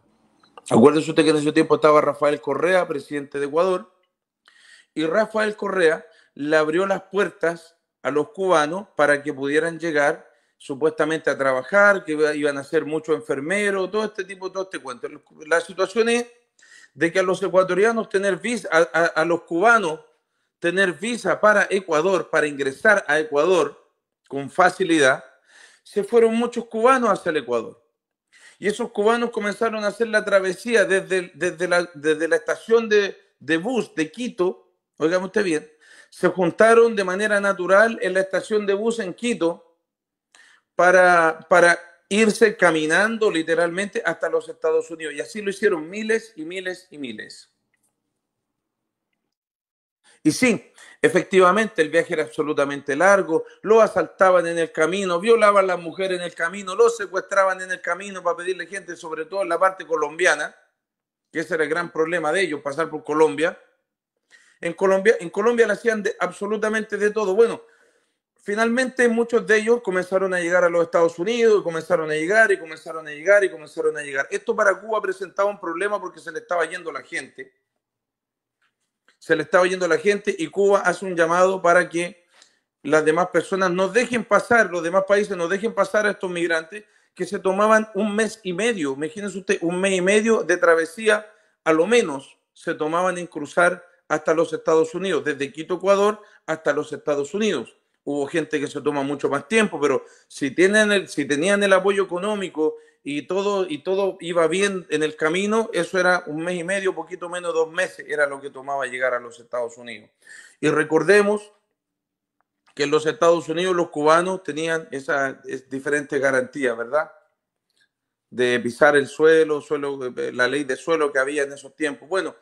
Acuérdense usted que en ese tiempo estaba Rafael Correa, presidente de Ecuador, y Rafael Correa le abrió las puertas a los cubanos para que pudieran llegar supuestamente a trabajar, que iban a ser muchos enfermeros, todo este tipo, todo este cuento. La situación es de que los ecuatorianos tener visa, a los cubanos tener visa para Ecuador, para ingresar a Ecuador, con facilidad, se fueron muchos cubanos hacia el Ecuador. Y esos cubanos comenzaron a hacer la travesía desde, desde, la, estación de, bus de Quito, oigan usted bien, se juntaron de manera natural en la estación de bus en Quito para, para irse caminando literalmente hasta los Estados Unidos. Y así lo hicieron miles y miles y miles. Y sí, efectivamente el viaje era absolutamente largo, lo asaltaban en el camino, violaban a las mujeres en el camino, lo secuestraban en el camino para pedirle gente, sobre todo en la parte colombiana, que ese era el gran problema de ellos, pasar por Colombia. En Colombia, en Colombia le hacían absolutamente de todo. Bueno, finalmente muchos de ellos comenzaron a llegar a los Estados Unidos, comenzaron a llegar y comenzaron a llegar y comenzaron a llegar. Esto para Cuba presentaba un problema porque se le estaba yendo la gente se le estaba yendo a la gente y Cuba hace un llamado para que las demás personas nos dejen pasar, los demás países nos dejen pasar a estos migrantes que se tomaban un mes y medio, imagínense usted, un mes y medio de travesía a lo menos se tomaban en cruzar hasta los Estados Unidos, desde Quito, Ecuador, hasta los Estados Unidos. Hubo gente que se toma mucho más tiempo, pero si, tienen el, si tenían el apoyo económico y todo, y todo iba bien en el camino, eso era un mes y medio, poquito menos dos meses, era lo que tomaba llegar a los Estados Unidos. Y recordemos que en los Estados Unidos los cubanos tenían esas diferentes garantías, ¿verdad? De pisar el suelo, suelo, eh, la ley de suelo que había en esos tiempos. Bueno,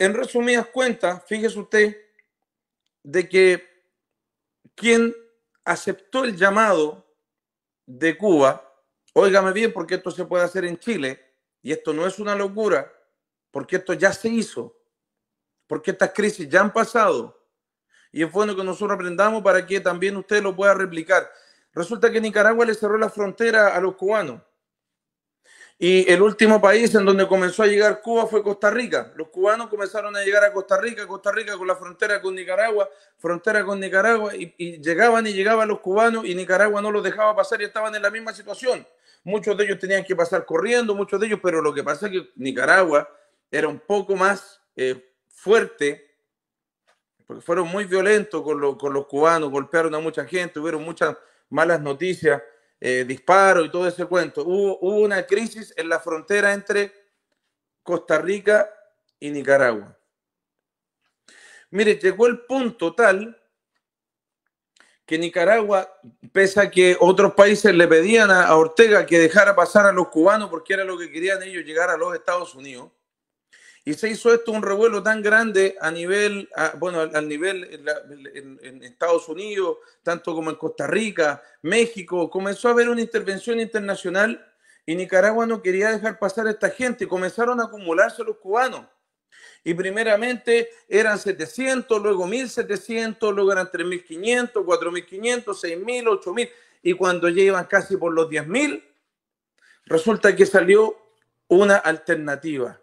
en resumidas cuentas, fíjese usted de que quien aceptó el llamado de Cuba Óigame bien, porque esto se puede hacer en Chile y esto no es una locura, porque esto ya se hizo, porque estas crisis ya han pasado y es bueno que nosotros aprendamos para que también usted lo pueda replicar. Resulta que Nicaragua le cerró la frontera a los cubanos. Y el último país en donde comenzó a llegar Cuba fue Costa Rica. Los cubanos comenzaron a llegar a Costa Rica, Costa Rica con la frontera con Nicaragua, frontera con Nicaragua, y, y llegaban y llegaban los cubanos y Nicaragua no los dejaba pasar y estaban en la misma situación. Muchos de ellos tenían que pasar corriendo, muchos de ellos, pero lo que pasa es que Nicaragua era un poco más eh, fuerte, porque fueron muy violentos con, los cubanos, golpearon a mucha gente, hubo muchas malas noticias, eh, disparos y todo ese cuento. hubo una crisis en la frontera entre Costa Rica y Nicaragua. Mire, llegó el punto tal que Nicaragua, pese a que otros países le pedían a Ortega que dejara pasar a los cubanos porque era lo que querían ellos llegar a los Estados Unidos, y se hizo esto un revuelo tan grande a nivel, bueno, al nivel en, en, Estados Unidos, tanto como en Costa Rica, México, comenzó a haber una intervención internacional y Nicaragua no quería dejar pasar a esta gente, comenzaron a acumularse los cubanos y primeramente eran 700, luego 1700, luego eran 3500, 4500, 6000, 8000 y cuando ya casi por los 10.000, resulta que salió una alternativa.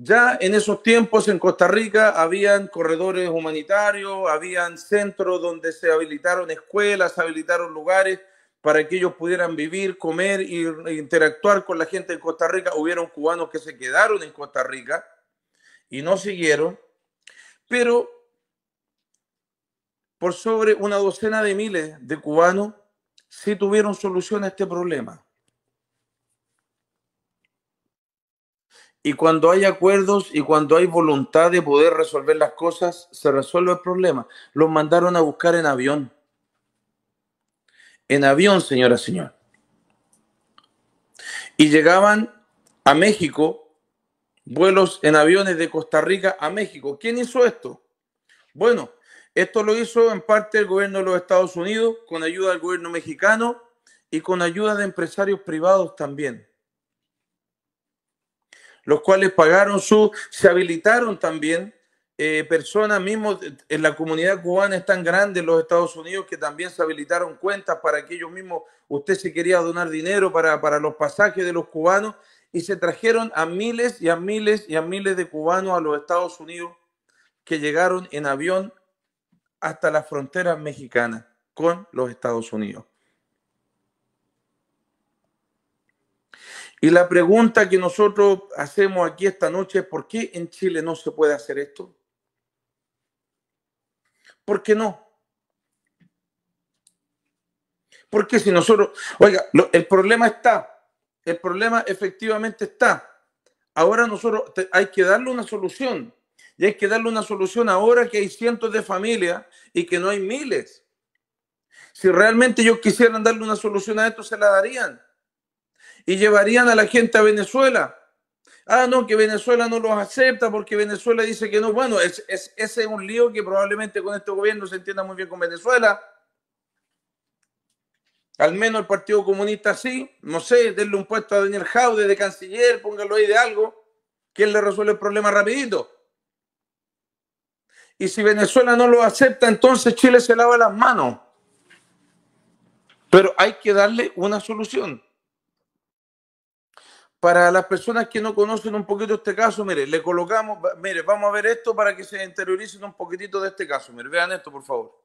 Ya en esos tiempos en Costa Rica habían corredores humanitarios, habían centros donde se habilitaron escuelas, habilitaron lugares para que ellos pudieran vivir, comer e interactuar con la gente en Costa Rica. Hubieron cubanos que se quedaron en Costa Rica y no siguieron, pero por sobre una docena de miles de cubanos sí tuvieron solución a este problema. Y cuando hay acuerdos y cuando hay voluntad de poder resolver las cosas, se resuelve el problema. Los mandaron a buscar en avión. En avión, señora, señor. Y llegaban a México vuelos en aviones de Costa Rica a México. ¿Quién hizo esto? Bueno, esto lo hizo en parte el gobierno de los Estados Unidos, con ayuda del gobierno mexicano y con ayuda de empresarios privados también, los cuales pagaron su, se habilitaron también eh, personas mismos en la comunidad cubana es tan grande en los Estados Unidos que también se habilitaron cuentas para que ellos mismos, usted se quería donar dinero para, para los pasajes de los cubanos, y se trajeron a miles y a miles y a miles de cubanos a los Estados Unidos que llegaron en avión hasta la frontera mexicanas con los Estados Unidos. Y la pregunta que nosotros hacemos aquí esta noche es, ¿por qué en Chile no se puede hacer esto? ¿Por qué no? Porque si nosotros, oiga, el problema está el problema efectivamente está. Ahora nosotros hay que darle una solución. Y hay que darle una solución ahora que hay cientos de familias y que no hay miles. Si realmente ellos quisieran darle una solución a esto, se la darían. Y llevarían a la gente a Venezuela. Ah, no, que Venezuela no los acepta porque Venezuela dice que no. Bueno, es, ese es un lío que probablemente con este gobierno se entienda muy bien con Venezuela al menos el Partido Comunista sí. No sé, denle un puesto a Daniel Jaude de canciller, póngalo ahí de algo. él le resuelve el problema rapidito? Y si Venezuela no lo acepta, entonces Chile se lava las manos. Pero hay que darle una solución. Para las personas que no conocen un poquito este caso, mire, le colocamos, mire, vamos a ver esto para que se interioricen un poquitito de este caso. Mire, vean esto, por favor.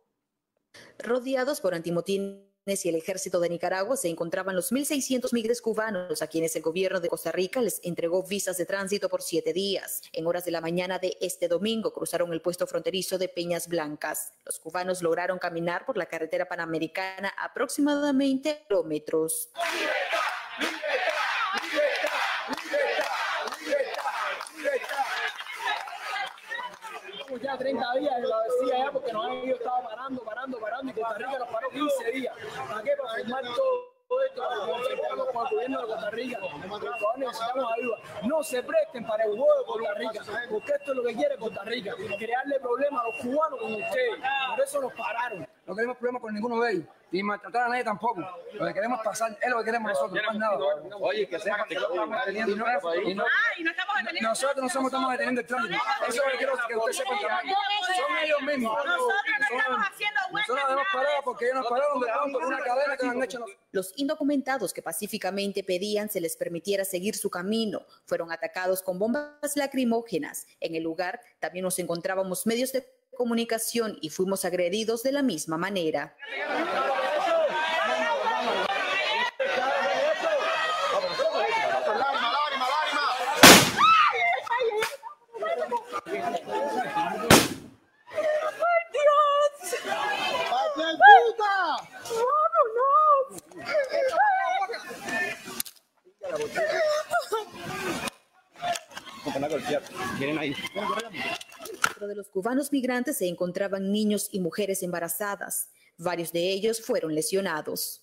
Rodeados por antimotines y el ejército de Nicaragua se encontraban los 1.600 migrantes cubanos a quienes el gobierno de Costa Rica les entregó visas de tránsito por siete días. En horas de la mañana de este domingo cruzaron el puesto fronterizo de Peñas Blancas. Los cubanos lograron caminar por la carretera panamericana aproximadamente kilómetros. 30 días, la vecina ya, porque nos han ido, estaba parando, parando, parando, y Costa Rica nos paró 15 días. ¿Para qué? Para firmar todo esto, necesitamos con el gobierno de Costa Rica, necesitamos ayuda. No se presten para el juego de Costa Rica, porque esto es lo que quiere Costa Rica, crearle problemas a los cubanos como ustedes. Por eso nos pararon. No queremos problemas con ninguno de ellos y maltratar a nadie tampoco. Lo que queremos pasar es lo que queremos nosotros, más nada. Oye, que sepan que estamos deteniendo y no, y no, Nosotros no somos estamos deteniendo el tránsito. Eso es lo que quiero que ustedes sepan también. Son ellos mismos. Nosotros no estamos haciendo Nosotros debemos parar porque ellos nos pararon de pronto por una cadena que nos han hecho nosotros. Los indocumentados que pacíficamente pedían se les permitiera seguir su camino fueron atacados con bombas lacrimógenas. En el lugar también nos encontrábamos medios de comunicación y fuimos agredidos de la misma manera. de los cubanos migrantes se encontraban niños y mujeres embarazadas. Varios de ellos fueron lesionados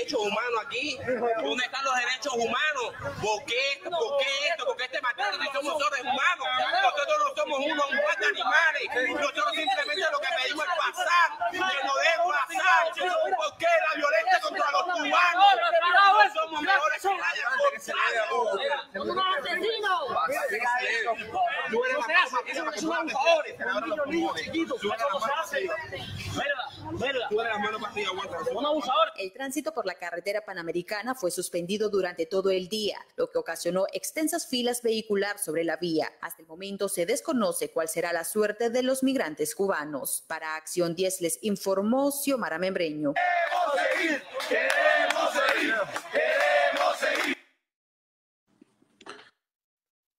derechos humanos aquí? ¿Dónde están los derechos humanos? ¿Por qué, por qué esto? ¿Por qué este maltrato? somos seres humanos, nosotros no somos unos de animales. Nosotros simplemente lo que pedimos es pasar, que no debe pasar. ¿Por qué la violencia contra los cubanos? No somos mejores que nadie. ¡Son unos asesinos! Tú eres la es un favor! va a niños chiquitos, ¿cómo se Mira. El tránsito por la carretera panamericana fue suspendido durante todo el día, lo que ocasionó extensas filas vehicular sobre la vía. Hasta el momento se desconoce cuál será la suerte de los migrantes cubanos. Para Acción 10 les informó Xiomara Membreño.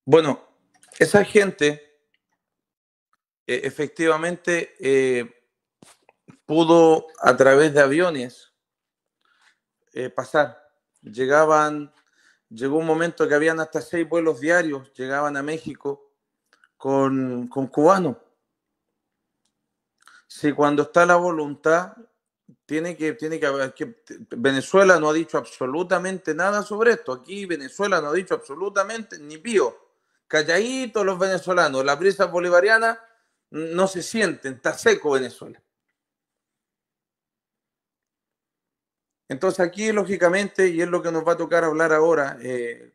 Bueno, esa gente e-, efectivamente eh, pudo a través de aviones eh, pasar. Llegaban, llegó un momento que habían hasta seis vuelos diarios, llegaban a México con, con cubanos. Si cuando está la voluntad, tiene que, tiene que haber, que Venezuela no ha dicho absolutamente nada sobre esto. Aquí Venezuela no ha dicho absolutamente ni pío. Calladitos los venezolanos, la brisa bolivariana no se sienten, está seco Venezuela. Entonces aquí, lógicamente, y es lo que nos va a tocar hablar ahora, eh,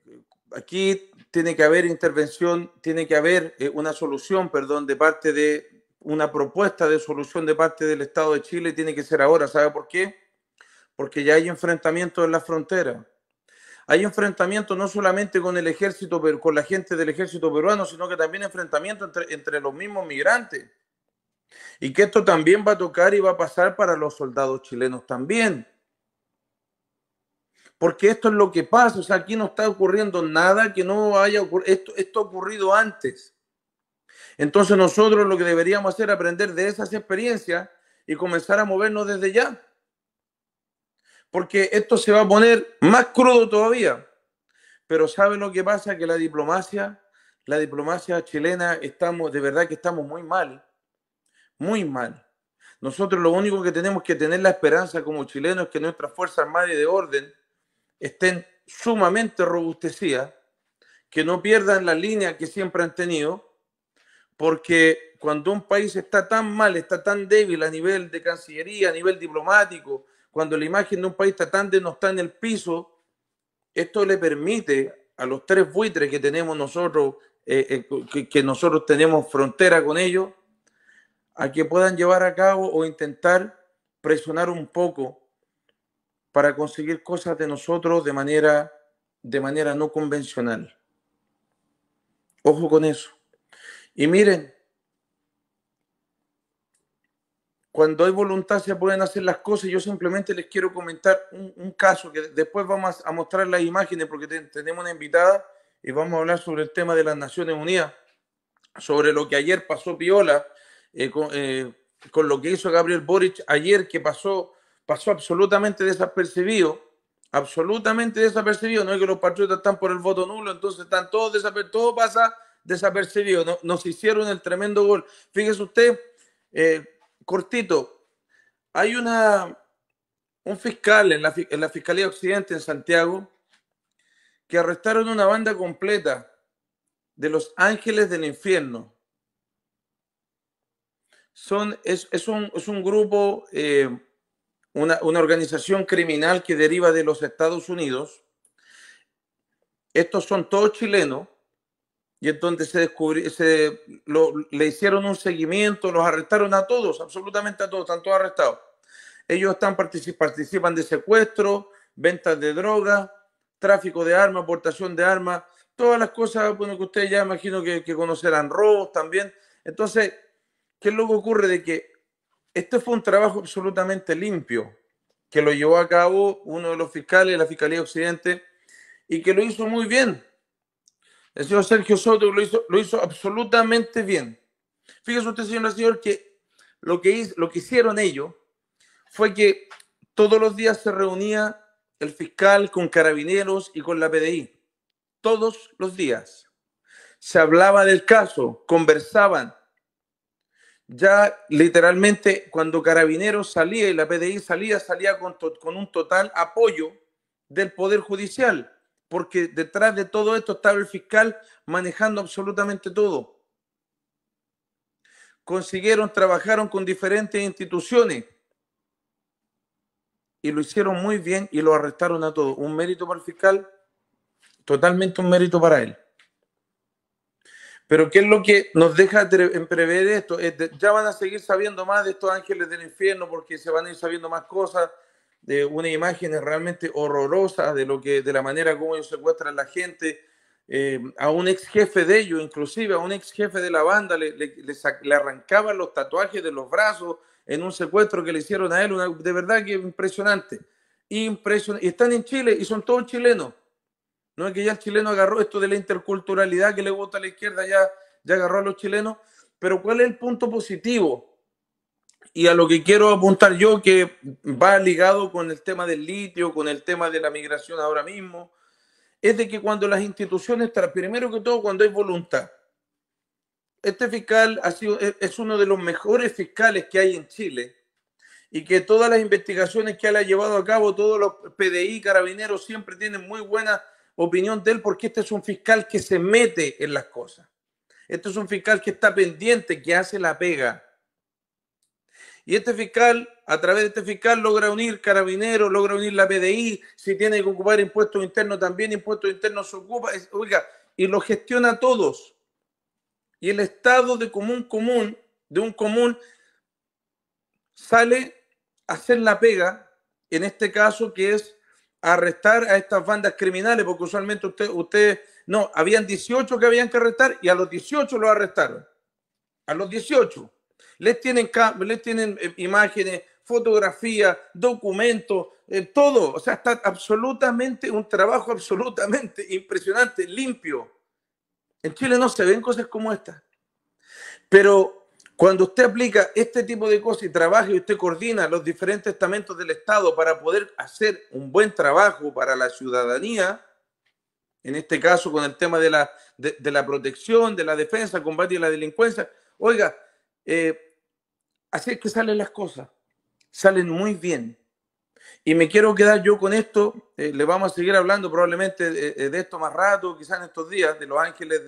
aquí tiene que haber intervención, tiene que haber eh, una solución, perdón, de parte de una propuesta de solución de parte del Estado de Chile, tiene que ser ahora. ¿Sabe por qué? Porque ya hay enfrentamientos en la frontera. Hay enfrentamientos no solamente con el ejército, con la gente del ejército peruano, sino que también enfrentamiento entre, entre los mismos migrantes. Y que esto también va a tocar y va a pasar para los soldados chilenos también porque esto es lo que pasa, o sea, aquí no está ocurriendo nada que no haya ocurrido, esto, ha ocurrido antes. Entonces nosotros lo que deberíamos hacer es aprender de esas experiencias y comenzar a movernos desde ya. Porque esto se va a poner más crudo todavía. Pero sabe lo que pasa? Que la diplomacia, la diplomacia chilena, estamos, de verdad que estamos muy mal. Muy mal. Nosotros lo único que tenemos que tener la esperanza como chilenos es que nuestras Fuerzas Armadas de Orden estén sumamente robustecidas, que no pierdan la línea que siempre han tenido, porque cuando un país está tan mal, está tan débil a nivel de Cancillería, a nivel diplomático, cuando la imagen de un país está tan está en el piso, esto le permite a los tres buitres que tenemos nosotros, eh, eh, que nosotros tenemos frontera con ellos, a que puedan llevar a cabo o intentar presionar un poco para conseguir cosas de nosotros de manera, de manera no convencional. Ojo con eso. Y miren, cuando hay voluntad se pueden hacer las cosas. Yo simplemente les quiero comentar un, caso que después vamos a mostrar las imágenes porque tenemos una invitada y vamos a hablar sobre el tema de las Naciones Unidas, sobre lo que ayer pasó Piola, eh, eh, con lo que hizo Gabriel Boric ayer que pasó pasó absolutamente desapercibido, absolutamente desapercibido. No es que los patriotas están por el voto nulo, entonces están todos desapercibidos, todo pasa desapercibido. nos hicieron el tremendo gol. Fíjese usted, eh, cortito, hay una, un fiscal en la, en la Fiscalía Occidente en Santiago que arrestaron una banda completa de los ángeles del infierno. Son, es, un, es un, grupo eh, una, organización criminal que deriva de los Estados Unidos. Estos son todos chilenos y entonces se descubrió, se, le hicieron un seguimiento, los arrestaron a todos, absolutamente a todos, están todos arrestados. Ellos están participan de secuestro, ventas de drogas, tráfico de armas, aportación de armas, todas las cosas bueno, que ustedes ya imagino que, que conocerán, robos también. Entonces, ¿qué luego ocurre? De que este fue un trabajo absolutamente limpio que lo llevó a cabo uno de los fiscales de la Fiscalía Occidente y que lo hizo muy bien. El señor Sergio Soto lo hizo, absolutamente bien. Fíjese usted, señor señor, que lo que, hizo, lo que hicieron ellos fue que todos los días se reunía el fiscal con carabineros y con la PDI. Todos los días. Se hablaba del caso, conversaban, ya literalmente cuando Carabineros salía y la PDI salía, salía con, un total apoyo del Poder Judicial, porque detrás de todo esto estaba el fiscal manejando absolutamente todo. Consiguieron, trabajaron con diferentes instituciones y lo hicieron muy bien y lo arrestaron a todos. Un mérito para el fiscal, totalmente un mérito para él. Pero ¿qué es lo que nos deja en prever esto? ya van a seguir sabiendo más de estos ángeles del infierno porque se van a ir sabiendo más cosas, de unas imágenes realmente horrorosas de, lo que, de la manera como ellos secuestran a la gente. Eh, a un ex jefe de ellos, inclusive a un ex jefe de la banda, le, le, arrancaban los tatuajes de los brazos en un secuestro que le hicieron a él. de verdad que impresionante. Impresionante. Y están en Chile y son todos chilenos. No es que ya el chileno agarró esto de la interculturalidad que le vota a la izquierda, ya, ya agarró a los chilenos. Pero ¿cuál es el punto positivo? Y a lo que quiero apuntar yo, que va ligado con el tema del litio, con el tema de la migración ahora mismo, es de que cuando las instituciones, primero que todo, cuando hay voluntad, este fiscal ha sido, e-, es uno de los mejores fiscales que hay en Chile y que todas las investigaciones que él ha llevado a cabo, todos los PDI, carabineros, siempre tienen muy buenas opinión de él porque este es un fiscal que se mete en las cosas. Este es un fiscal que está pendiente, que hace la pega. Y este fiscal, a través de este fiscal, logra unir carabineros, logra unir la PDI, si tiene que ocupar impuestos internos también, impuestos internos se ocupa, oiga, y lo gestiona todos. Y el estado de común común, de un común, sale a hacer la pega, en este caso que es arrestar a estas bandas criminales, porque usualmente ustedes, usted, no, habían 18 que habían que arrestar y a los 18 los arrestaron. A los 18. Les tienen, les tienen eh, imágenes, fotografías, documentos, eh, todo. O sea, está absolutamente un trabajo absolutamente impresionante, limpio. En Chile no se ven cosas como esta. Pero cuando usted aplica este tipo de cosas y trabaja y usted coordina los diferentes estamentos del Estado para poder hacer un buen trabajo para la ciudadanía, en este caso con el tema de la, de, la protección, de la defensa, combate a la delincuencia, oiga, eh, así es que salen las cosas, salen muy bien. Y me quiero quedar yo con esto, eh, le vamos a seguir hablando probablemente eh, de, esto más rato, quizás en estos días, de los ángeles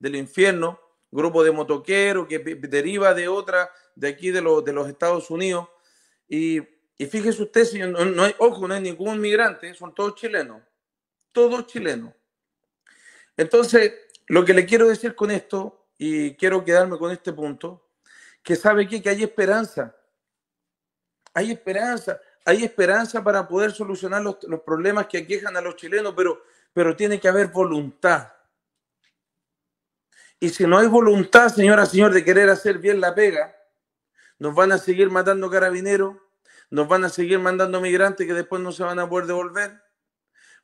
del infierno grupo de motoquero que deriva de otra de aquí de, los, de los Estados Unidos. Y, fíjese usted, señor, no, hay, ojo, no hay ningún migrante, son todos chilenos, todos chilenos. Entonces, lo que le quiero decir con esto, y quiero quedarme con este punto, que sabe que hay esperanza, hay esperanza, hay esperanza para poder solucionar los, problemas que aquejan a los chilenos, pero, pero tiene que haber voluntad y si no hay voluntad, señora, señor, de querer hacer bien la pega, nos van a seguir matando carabineros, nos van a seguir mandando migrantes que después no se van a poder devolver,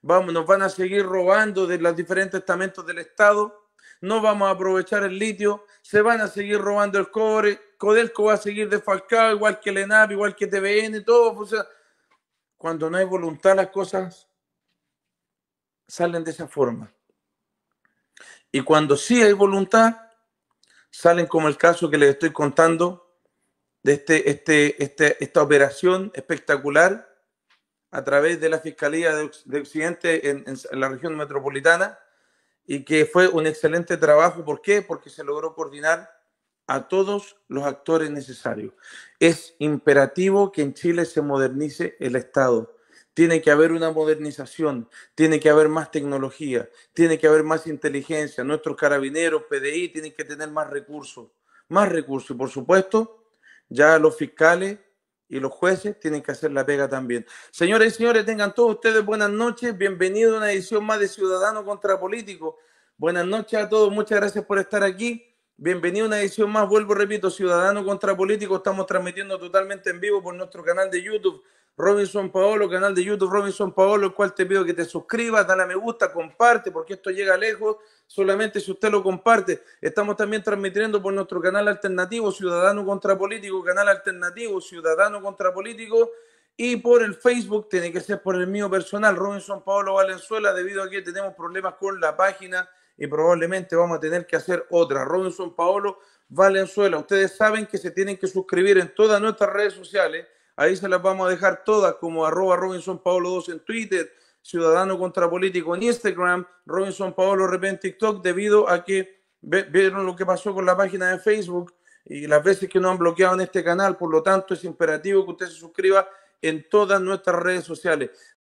vamos, nos van a seguir robando de los diferentes estamentos del Estado, no vamos a aprovechar el litio, se van a seguir robando el cobre, Codelco va a seguir desfalcado, igual que el igual que TVN, todo. cuando no hay voluntad, las cosas salen de esa forma. Y cuando sí hay voluntad, salen como el caso que les estoy contando de este, este, este esta operación espectacular a través de la Fiscalía de Occidente en, en la región metropolitana y que fue un excelente trabajo. ¿Por qué? Porque se logró coordinar a todos los actores necesarios. Es imperativo que en Chile se modernice el Estado. Tiene que haber una modernización, tiene que haber más tecnología, tiene que haber más inteligencia. Nuestros carabineros, PDI, tienen que tener más recursos, más recursos. Y por supuesto, ya los fiscales y los jueces tienen que hacer la pega también. Señores y señores, tengan todos ustedes buenas noches. Bienvenido a una edición más de Ciudadano contra Político. Buenas noches a todos, muchas gracias por estar aquí. Bienvenido a una edición más, vuelvo, repito, Ciudadano contra Político. Estamos transmitiendo totalmente en vivo por nuestro canal de YouTube. Robinson Paolo, canal de YouTube Robinson Paolo, el cual te pido que te suscribas, dale a me gusta, comparte, porque esto llega lejos solamente si usted lo comparte. Estamos también transmitiendo por nuestro canal alternativo, Ciudadano Contra Político, canal alternativo, Ciudadano Contra Político, y por el Facebook, tiene que ser por el mío personal, Robinson Paolo Valenzuela, debido a que tenemos problemas con la página y probablemente vamos a tener que hacer otra. Robinson Paolo Valenzuela, ustedes saben que se tienen que suscribir en todas nuestras redes sociales Ahí se las vamos a dejar todas como arroba Robinson 2 en Twitter, Ciudadano contra Político en Instagram, Robinson Paolo TikTok, debido a que vieron lo que pasó con la página de Facebook y las veces que nos han bloqueado en este canal. Por lo tanto, es imperativo que usted se suscriba en todas nuestras redes sociales.